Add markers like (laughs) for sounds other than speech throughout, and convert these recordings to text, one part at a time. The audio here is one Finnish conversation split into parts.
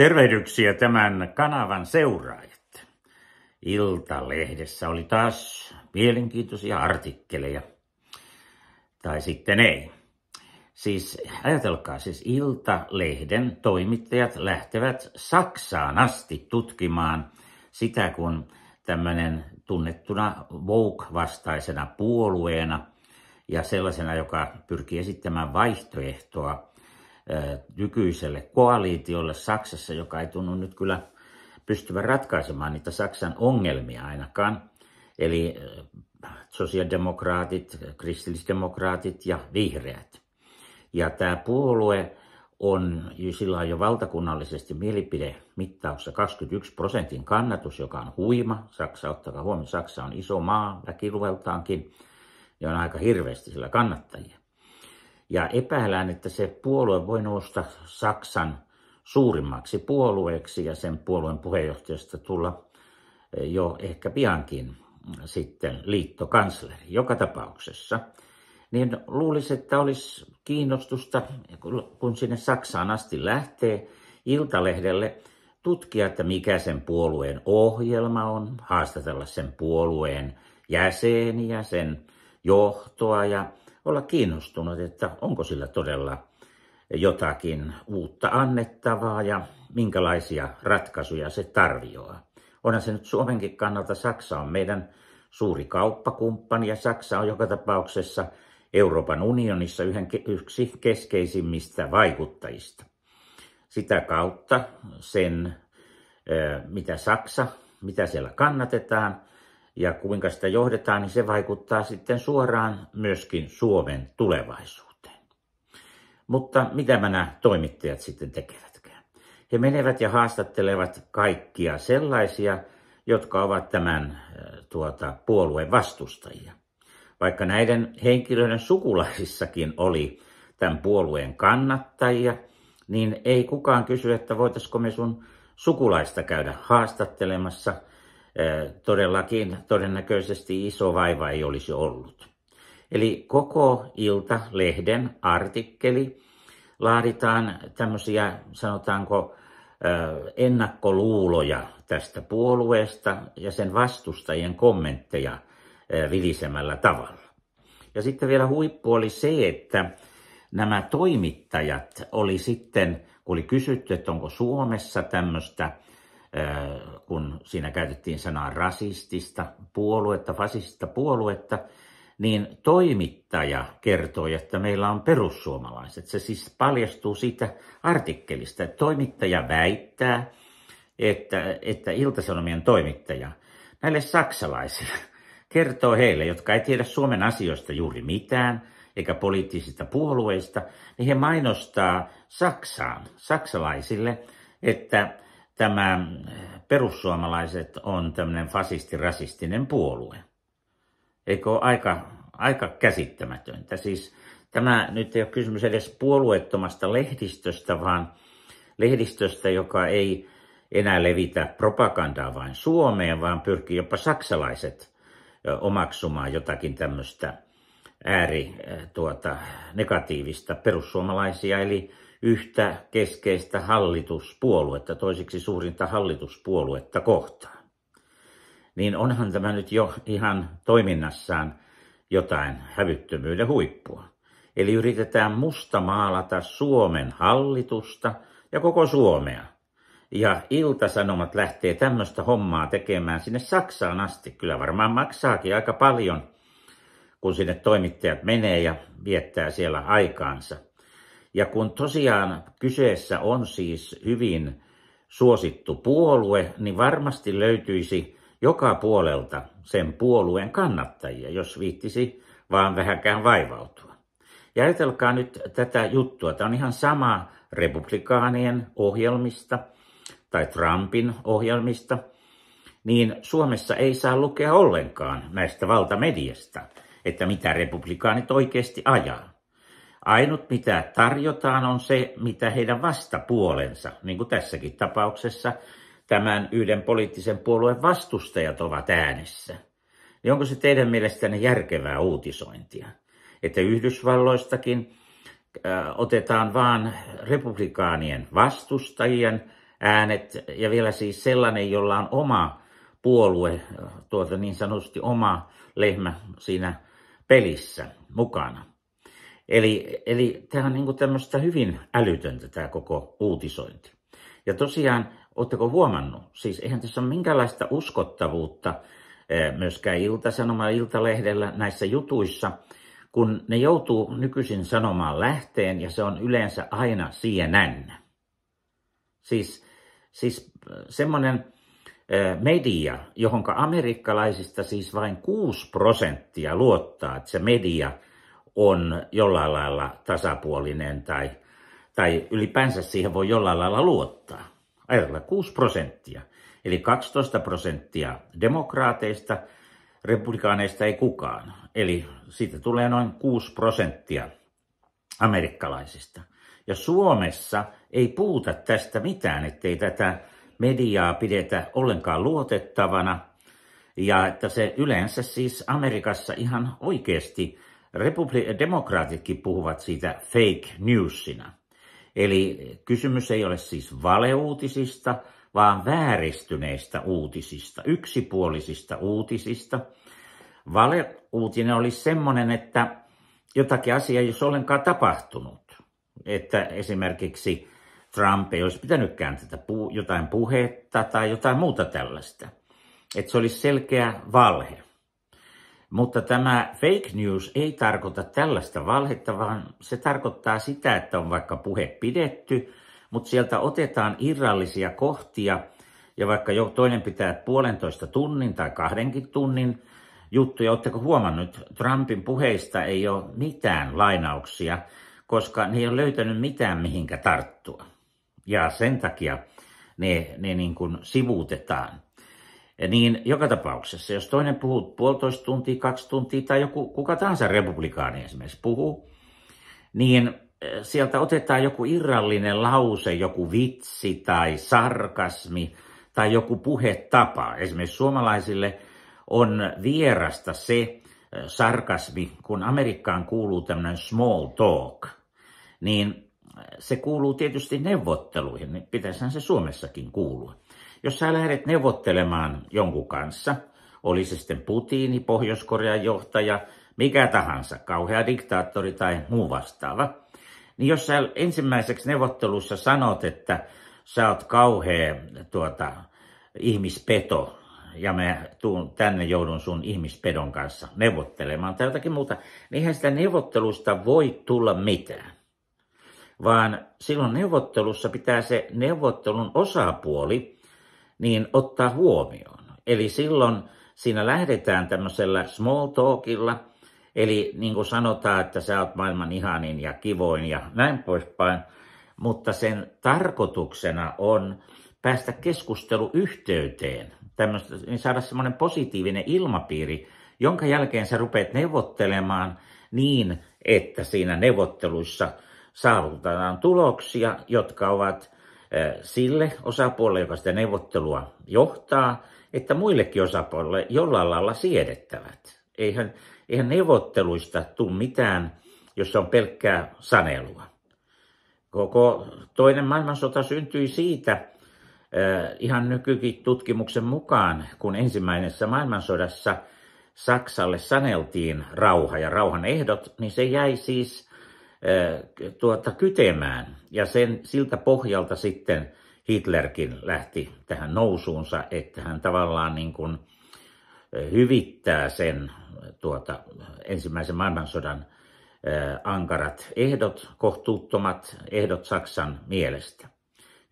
Tervehdyksiä tämän kanavan seuraajat. Iltalehdessä oli taas mielenkiintoisia artikkeleja. Tai sitten ei. Siis ajatelkaa, siis Iltalehden toimittajat lähtevät Saksaan asti tutkimaan sitä, kun tämmöinen tunnettuna Vogue-vastaisena puolueena ja sellaisena, joka pyrkii esittämään vaihtoehtoa Äh, nykyiselle koaliitiolle Saksassa, joka ei tunnu nyt kyllä pystyvän ratkaisemaan niitä Saksan ongelmia ainakaan. Eli äh, sosiaalidemokraatit, kristillisdemokraatit ja vihreät. Ja tämä puolue on, sillä on jo valtakunnallisesti mielipidemittauksessa 21 prosentin kannatus, joka on huima. Saksa, ottakaa huomioon, Saksa on iso maa väkiluveltaankin ja on aika hirveästi sillä kannattajia. Ja epäillään, että se puolue voi nousta Saksan suurimmaksi puolueeksi ja sen puolueen puheenjohtajasta tulla eh, jo ehkä piankin mm, sitten liittokansleri joka tapauksessa, niin luulisi, että olisi kiinnostusta, kun sinne Saksaan asti lähtee Iltalehdelle, tutkia, että mikä sen puolueen ohjelma on, haastatella sen puolueen jäseniä, sen johtoa ja olla kiinnostunut, että onko sillä todella jotakin uutta annettavaa ja minkälaisia ratkaisuja se tarjoaa. Onhan se nyt Suomenkin kannalta Saksa on meidän suuri kauppakumppani ja Saksa on joka tapauksessa Euroopan unionissa yhden, yksi keskeisimmistä vaikuttajista. Sitä kautta sen, mitä Saksa, mitä siellä kannatetaan, ja kuinka sitä johdetaan, niin se vaikuttaa sitten suoraan myöskin Suomen tulevaisuuteen. Mutta mitä nämä toimittajat sitten tekevätkään? He menevät ja haastattelevat kaikkia sellaisia, jotka ovat tämän äh, tuota, puolueen vastustajia. Vaikka näiden henkilöiden sukulaisissakin oli tämän puolueen kannattajia, niin ei kukaan kysy, että voitaisiko me sun sukulaista käydä haastattelemassa – Eh, todellakin todennäköisesti iso vaiva ei olisi ollut. Eli koko ilta lehden artikkeli laaditaan tämmöisiä, sanotaanko, eh, ennakkoluuloja tästä puolueesta ja sen vastustajien kommentteja eh, vilisemällä tavalla. Ja sitten vielä huippu oli se, että nämä toimittajat oli sitten, kun oli kysytty, että onko Suomessa tämmöistä Äh, kun siinä käytettiin sanaa rasistista puoluetta, fasistista puoluetta, niin toimittaja kertoi, että meillä on perussuomalaiset. Se siis paljastuu siitä artikkelista, että toimittaja väittää, että, että Iltasanomien toimittaja näille saksalaisille (laughs) kertoo heille, jotka ei tiedä Suomen asioista juuri mitään, eikä poliittisista puolueista, niin he mainostaa Saksaan, saksalaisille, että tämä eh, perussuomalaiset on tämmöinen fasistirasistinen puolue. Eikö ole aika, aika käsittämätöntä? Siis tämä nyt ei ole kysymys edes puolueettomasta lehdistöstä, vaan lehdistöstä, joka ei enää levitä propagandaa vain Suomeen, vaan pyrkii jopa saksalaiset omaksumaan jotakin tämmöistä ääri eh, tuota, negatiivista perussuomalaisia, eli yhtä keskeistä hallituspuoluetta, toiseksi suurinta hallituspuoluetta kohtaan. Niin onhan tämä nyt jo ihan toiminnassaan jotain hävyttömyyden huippua. Eli yritetään maalata Suomen hallitusta ja koko Suomea. Ja iltasanomat lähtee tämmöistä hommaa tekemään sinne Saksaan asti. Kyllä varmaan maksaakin aika paljon, kun sinne toimittajat menee ja viettää siellä aikaansa – ja kun tosiaan kyseessä on siis hyvin suosittu puolue, niin varmasti löytyisi joka puolelta sen puolueen kannattajia, jos viittisi vaan vähänkään vaivautua. Ja ajatelkaa nyt tätä juttua. Tämä on ihan sama republikaanien ohjelmista tai Trumpin ohjelmista, niin Suomessa ei saa lukea ollenkaan näistä valtamediasta, että mitä republikaanit oikeasti ajaa. Ainut mitä tarjotaan on se, mitä heidän vastapuolensa, niin kuin tässäkin tapauksessa tämän yhden poliittisen puolueen vastustajat ovat äänessä. Niin onko se teidän mielestänne järkevää uutisointia? Että Yhdysvalloistakin otetaan vaan republikaanien vastustajien äänet ja vielä siis sellainen, jolla on oma puolue, tuota niin sanotusti oma lehmä siinä pelissä mukana. Eli, eli tämä on niin tämmöistä hyvin älytöntä tämä koko uutisointi. Ja tosiaan, oletteko huomannut, siis eihän tässä ole minkäänlaista uskottavuutta eh, myöskään iltasanoma iltalehdellä näissä jutuissa, kun ne joutuu nykyisin sanomaan lähteen ja se on yleensä aina CNN. Siis, siis eh, semmoinen eh, media, johonka amerikkalaisista siis vain 6 prosenttia luottaa, että se media – on jollain lailla tasapuolinen tai, tai ylipäänsä siihen voi jollain lailla luottaa. Ajatellaan 6 prosenttia, eli 12 prosenttia demokraateista, republikaaneista ei kukaan. Eli siitä tulee noin 6 prosenttia amerikkalaisista. Ja Suomessa ei puuta tästä mitään, ettei tätä mediaa pidetä ollenkaan luotettavana. Ja että se yleensä siis Amerikassa ihan oikeasti Republi- demokraatitkin puhuvat siitä fake newsina. Eli kysymys ei ole siis valeuutisista, vaan vääristyneistä uutisista, yksipuolisista uutisista. Valeuutinen oli semmoinen, että jotakin asiaa ei olisi ollenkaan tapahtunut. Että esimerkiksi Trump ei olisi pitänytkään tätä jotain puhetta tai jotain muuta tällaista. Että se olisi selkeä valhe. Mutta tämä fake news ei tarkoita tällaista valhetta, vaan se tarkoittaa sitä, että on vaikka puhe pidetty, mutta sieltä otetaan irrallisia kohtia, ja vaikka jo toinen pitää puolentoista tunnin tai kahdenkin tunnin juttuja, oletteko huomannut, Trumpin puheista ei ole mitään lainauksia, koska ne ei ole löytänyt mitään mihinkä tarttua. Ja sen takia ne, ne niin kuin sivuutetaan. Niin joka tapauksessa, jos toinen puhuu puolitoista tuntia, kaksi tuntia tai joku, kuka tahansa republikaani esimerkiksi puhuu, niin eh, sieltä otetaan joku irrallinen lause, joku vitsi tai sarkasmi tai joku puhetapa. Esimerkiksi suomalaisille on vierasta se eh, sarkasmi, kun Amerikkaan kuuluu tämmöinen small talk, niin eh, se kuuluu tietysti neuvotteluihin, niin pitäisihän se Suomessakin kuulua. Jos sä lähdet neuvottelemaan jonkun kanssa, oli se sitten Putini, Pohjois-Korean johtaja, mikä tahansa, kauhea diktaattori tai muu vastaava, niin jos sä ensimmäiseksi neuvottelussa sanot, että sä oot kauhea tuota, ihmispeto, ja mä tuun tänne joudun sun ihmispedon kanssa neuvottelemaan tai jotakin muuta, niin eihän sitä neuvottelusta voi tulla mitään. Vaan silloin neuvottelussa pitää se neuvottelun osapuoli niin ottaa huomioon. Eli silloin siinä lähdetään tämmöisellä small talkilla, eli niin kuin sanotaan, että sä oot maailman ihanin ja kivoin ja näin poispäin, mutta sen tarkoituksena on päästä keskusteluyhteyteen, tämmöstä, niin saada semmoinen positiivinen ilmapiiri, jonka jälkeen sä rupeat neuvottelemaan niin, että siinä neuvotteluissa saavutetaan tuloksia, jotka ovat sille osapuolelle, joka sitä neuvottelua johtaa, että muillekin osapuolille jollain lailla siedettävät. Eihän, eihän neuvotteluista tule mitään, jos on pelkkää sanelua. Koko toinen maailmansota syntyi siitä, ihan nykykin tutkimuksen mukaan, kun ensimmäisessä maailmansodassa Saksalle saneltiin rauha ja rauhan ehdot, niin se jäi siis tuota, kytemään. Ja sen, siltä pohjalta sitten Hitlerkin lähti tähän nousuunsa, että hän tavallaan niin kuin hyvittää sen tuota, ensimmäisen maailmansodan ankarat ehdot, kohtuuttomat ehdot Saksan mielestä.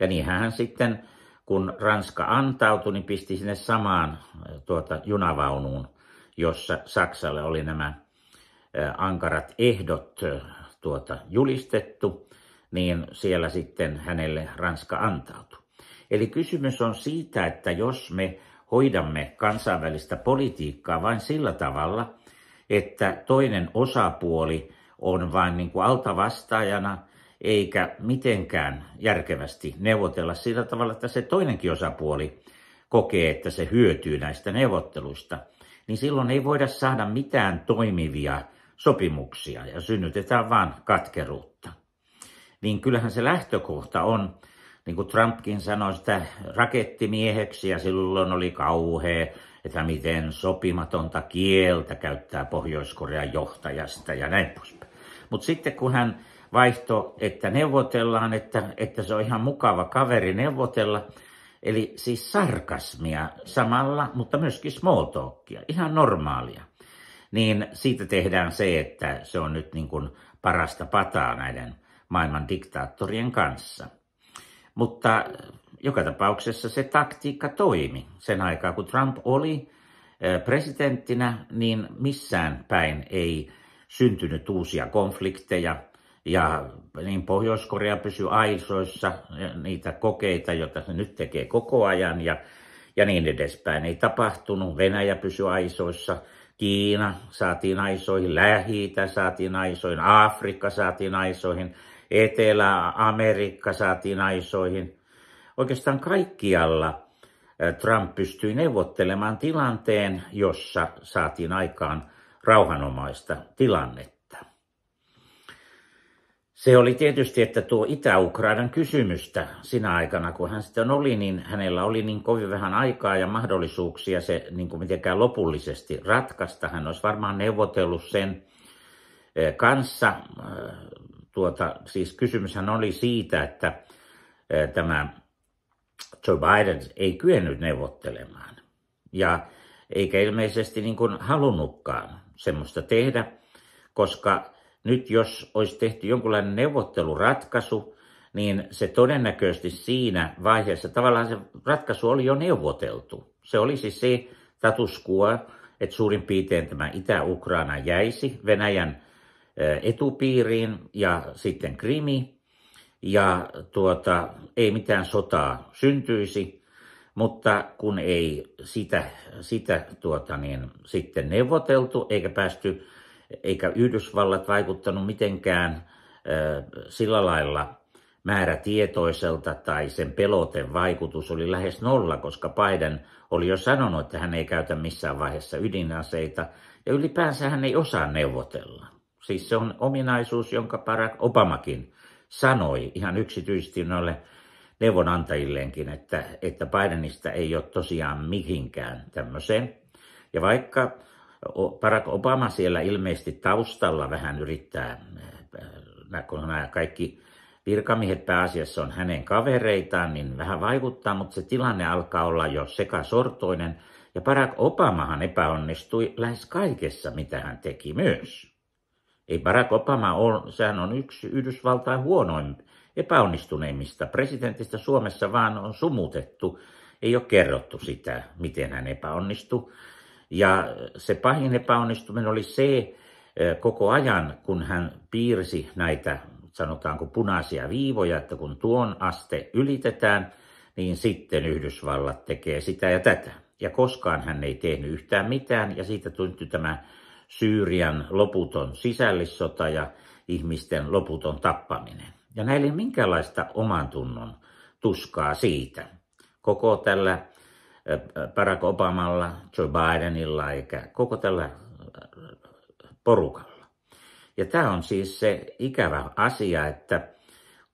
Ja niinhän hän sitten, kun Ranska antautui, niin pisti sinne samaan tuota, junavaunuun, jossa Saksalle oli nämä ankarat ehdot tuota julistettu, niin siellä sitten hänelle Ranska antautui. Eli kysymys on siitä, että jos me hoidamme kansainvälistä politiikkaa vain sillä tavalla, että toinen osapuoli on vain niin kuin altavastaajana, eikä mitenkään järkevästi neuvotella sillä tavalla, että se toinenkin osapuoli kokee, että se hyötyy näistä neuvotteluista, niin silloin ei voida saada mitään toimivia sopimuksia ja synnytetään vain katkeruutta. Niin kyllähän se lähtökohta on, niin kuin Trumpkin sanoi sitä rakettimieheksi ja silloin oli kauhea, että miten sopimatonta kieltä käyttää Pohjois-Korean johtajasta ja näin poispäin. Mutta sitten kun hän vaihto, että neuvotellaan, että, että se on ihan mukava kaveri neuvotella. Eli siis sarkasmia samalla, mutta myöskin small talkia, ihan normaalia niin siitä tehdään se, että se on nyt niin kuin parasta pataa näiden maailman diktaattorien kanssa. Mutta joka tapauksessa se taktiikka toimi. Sen aikaa kun Trump oli eh, presidenttinä, niin missään päin ei syntynyt uusia konflikteja. Ja niin Pohjois-Korea pysyi aisoissa niitä kokeita, joita se nyt tekee koko ajan ja, ja niin edespäin. Ei tapahtunut. Venäjä pysyi aisoissa. Kiina saatiin aisoihin, lähi saatiin aisoihin, Afrikka saatiin aisoihin, Etelä-Amerikka saatiin aisoihin. Oikeastaan kaikkialla äh, Trump pystyi neuvottelemaan tilanteen, jossa saatiin aikaan rauhanomaista tilannetta. Se oli tietysti, että tuo Itä-Ukrainan kysymystä sinä aikana, kun hän sitten oli, niin hänellä oli niin kovin vähän aikaa ja mahdollisuuksia se niin kuin mitenkään lopullisesti ratkaista. Hän olisi varmaan neuvotellut sen eh, kanssa. Eh, tuota, siis kysymyshän oli siitä, että eh, tämä Joe Biden ei kyennyt neuvottelemaan. Ja eikä ilmeisesti niin kuin halunnutkaan semmoista tehdä, koska nyt jos olisi tehty jonkunlainen neuvotteluratkaisu, niin se todennäköisesti siinä vaiheessa, tavallaan se ratkaisu oli jo neuvoteltu. Se oli siis se status quo, että suurin piirtein tämä Itä-Ukraina jäisi Venäjän eh, etupiiriin ja sitten Krimi. Ja tuota, ei mitään sotaa syntyisi, mutta kun ei sitä, sitä tuota niin, sitten neuvoteltu eikä päästy eikä Yhdysvallat vaikuttanut mitenkään sillä lailla määrätietoiselta tai sen peloten vaikutus oli lähes nolla, koska Biden oli jo sanonut, että hän ei käytä missään vaiheessa ydinaseita ja ylipäänsä hän ei osaa neuvotella. Siis se on ominaisuus, jonka Barack Obamakin sanoi ihan yksityisesti noille neuvonantajilleenkin, että, että Bidenista ei ole tosiaan mihinkään tämmöiseen. Ja vaikka Barack Obama siellä ilmeisesti taustalla vähän yrittää, eh, eh, kun nämä kaikki virkamiehet pääasiassa on hänen kavereitaan, niin vähän vaikuttaa, mutta se tilanne alkaa olla jo sekasortoinen. Ja Barack Obamahan epäonnistui lähes kaikessa, mitä hän teki myös. Ei Barack Obama ole, sehän on yksi Yhdysvaltain huonoin epäonnistuneimmista presidentistä Suomessa, vaan on sumutettu. Ei ole kerrottu sitä, miten hän epäonnistui. Ja se pahin epäonnistuminen oli se koko ajan, kun hän piirsi näitä sanotaanko punaisia viivoja, että kun tuon aste ylitetään, niin sitten Yhdysvallat tekee sitä ja tätä. Ja koskaan hän ei tehnyt yhtään mitään ja siitä tuntui tämä Syyrian loputon sisällissota ja ihmisten loputon tappaminen. Ja näillä ei minkäänlaista oman tunnon tuskaa siitä. Koko tällä Eh, Barack Obamalla, Joe Bidenilla eikä koko tällä äh, porukalla. Ja tämä on siis se ikävä asia, että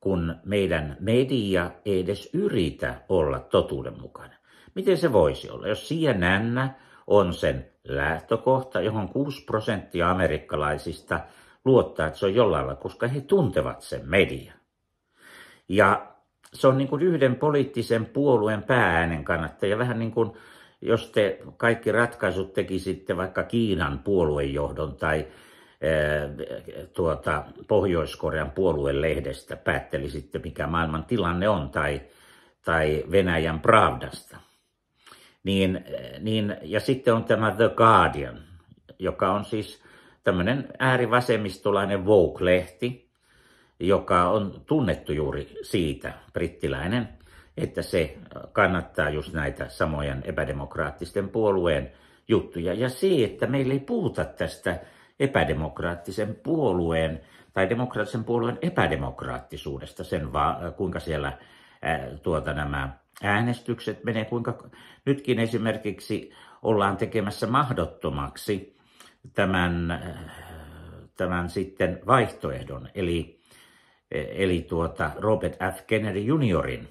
kun meidän media ei edes yritä olla totuudenmukainen. Miten se voisi olla? Jos CNN on sen lähtökohta, johon 6 prosenttia amerikkalaisista luottaa, että se on jollain lailla, koska he tuntevat sen median. Ja se on niin kuin yhden poliittisen puolueen pääänen kannattaja. Vähän niin kuin jos te kaikki ratkaisut tekisitte vaikka Kiinan puoluejohdon tai eh, tuota, Pohjois-Korean puolueen lehdestä päättelisitte, mikä maailman tilanne on, tai, tai Venäjän Pravdasta. Niin, eh, niin, ja sitten on tämä The Guardian, joka on siis tämmöinen äärivasemmistolainen Vogue-lehti, joka on tunnettu juuri siitä, brittiläinen, että se kannattaa just näitä samojen epädemokraattisten puolueen juttuja. Ja se, että meillä ei puhuta tästä epädemokraattisen puolueen tai demokraattisen puolueen epädemokraattisuudesta, sen vaan äh, kuinka siellä ää, äh, tuota, nämä äänestykset menee, kuinka nytkin esimerkiksi ollaan tekemässä mahdottomaksi tämän, äh, tämän sitten vaihtoehdon. Eli E, eli tuota Robert F. Kennedy juniorin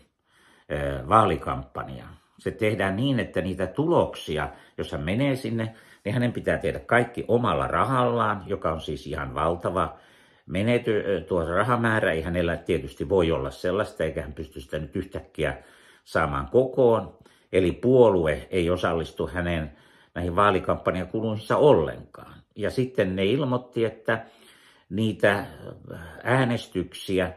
e, vaalikampanja. Se tehdään niin, että niitä tuloksia, jos hän menee sinne, niin hänen pitää tehdä kaikki omalla rahallaan, joka on siis ihan valtava menety, e, tuo rahamäärä. Ei hänellä tietysti voi olla sellaista, eikä hän pysty sitä nyt yhtäkkiä saamaan kokoon. Eli puolue ei osallistu hänen näihin vaalikampanjakuluissa ollenkaan. Ja sitten ne ilmoitti, että niitä äh, äänestyksiä,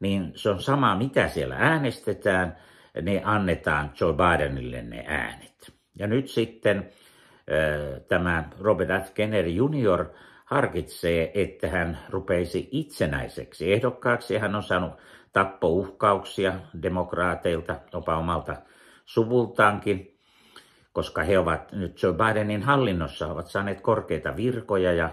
niin se on sama, mitä siellä äänestetään, ne annetaan Joe Bidenille ne äänet. Ja nyt sitten äh, tämä Robert F. Kennedy Jr. harkitsee, että hän rupeisi itsenäiseksi ehdokkaaksi. Hän on saanut tappouhkauksia demokraateilta, jopa omalta suvultaankin, koska he ovat nyt Joe Bidenin hallinnossa, ovat saaneet korkeita virkoja ja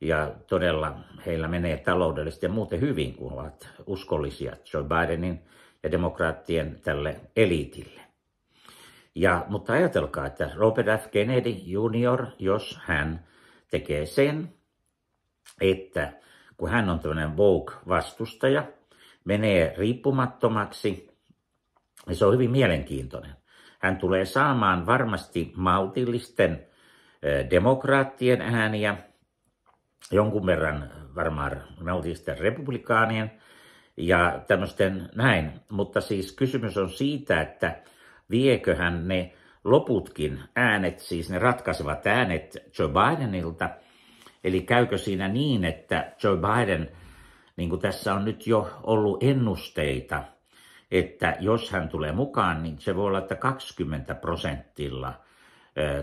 ja todella heillä menee taloudellisesti ja muuten hyvin, kun ovat uskollisia Joe Bidenin ja demokraattien tälle eliitille. Ja, mutta ajatelkaa, että Robert F. Kennedy Jr., jos hän tekee sen, että kun hän on tämmöinen Vogue-vastustaja, menee riippumattomaksi, niin se on hyvin mielenkiintoinen. Hän tulee saamaan varmasti maltillisten eh, demokraattien ääniä, jonkun verran varmaan, me oltiin sitten republikaanien ja tämmöisten näin, mutta siis kysymys on siitä, että vieköhän ne loputkin äänet, siis ne ratkaisevat äänet Joe Bidenilta, eli käykö siinä niin, että Joe Biden, niin kuin tässä on nyt jo ollut ennusteita, että jos hän tulee mukaan, niin se voi olla, että 20 prosentilla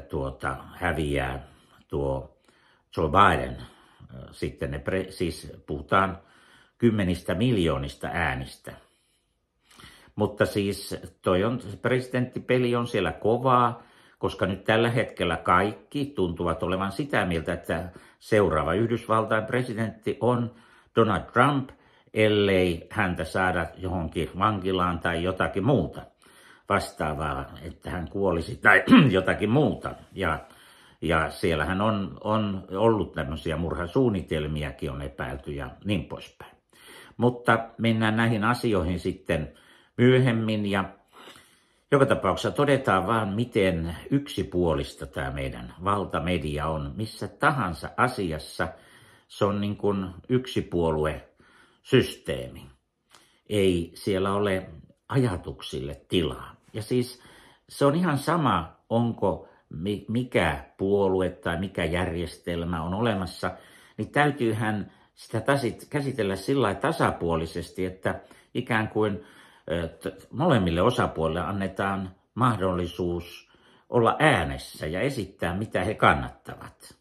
tuota, häviää tuo Joe Biden sitten ne, pre, siis puhutaan kymmenistä miljoonista äänistä. Mutta siis toi on, presidenttipeli on siellä kovaa, koska nyt tällä hetkellä kaikki tuntuvat olevan sitä mieltä, että seuraava Yhdysvaltain presidentti on Donald Trump, ellei häntä saada johonkin vankilaan tai jotakin muuta vastaavaa, että hän kuolisi tai (clears throat) jotakin muuta. Ja ja siellähän on, on ollut tämmöisiä murhasuunnitelmiakin on epäilty ja niin poispäin. Mutta mennään näihin asioihin sitten myöhemmin ja joka tapauksessa todetaan vaan, miten yksipuolista tämä meidän valtamedia on. Missä tahansa asiassa se on niin kuin yksipuoluesysteemi. Ei siellä ole ajatuksille tilaa. Ja siis se on ihan sama, onko mikä puolue tai mikä järjestelmä on olemassa, niin täytyyhän sitä käsitellä sillä tasapuolisesti, että ikään kuin molemmille osapuolille annetaan mahdollisuus olla äänessä ja esittää, mitä he kannattavat.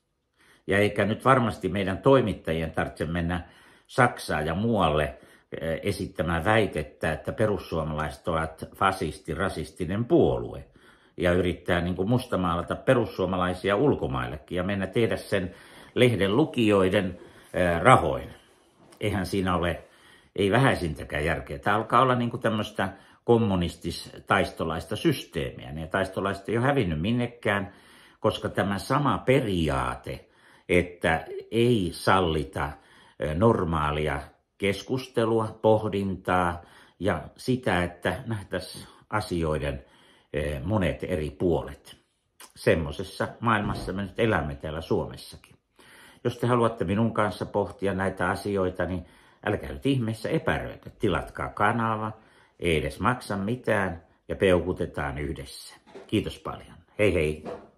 Ja eikä nyt varmasti meidän toimittajien tarvitse mennä Saksaan ja muualle esittämään väitettä, että perussuomalaiset ovat fasisti-rasistinen puolue ja yrittää niin kuin mustamaalata perussuomalaisia ulkomaillekin ja mennä tehdä sen lehden lukijoiden rahoin. Eihän siinä ole, ei vähäisintäkään järkeä. Tämä alkaa olla niin kuin tämmöistä kommunistis-taistolaista systeemiä. Ne taistolaiset ei ole hävinnyt minnekään, koska tämä sama periaate, että ei sallita normaalia keskustelua, pohdintaa ja sitä, että nähtäisiin asioiden – Eh, monet eri puolet. Semmoisessa maailmassa me nyt elämme täällä Suomessakin. Jos te haluatte minun kanssa pohtia näitä asioita, niin älkää nyt ihmeessä epäröitä. Tilatkaa kanava, ei edes maksa mitään ja peukutetaan yhdessä. Kiitos paljon. Hei hei!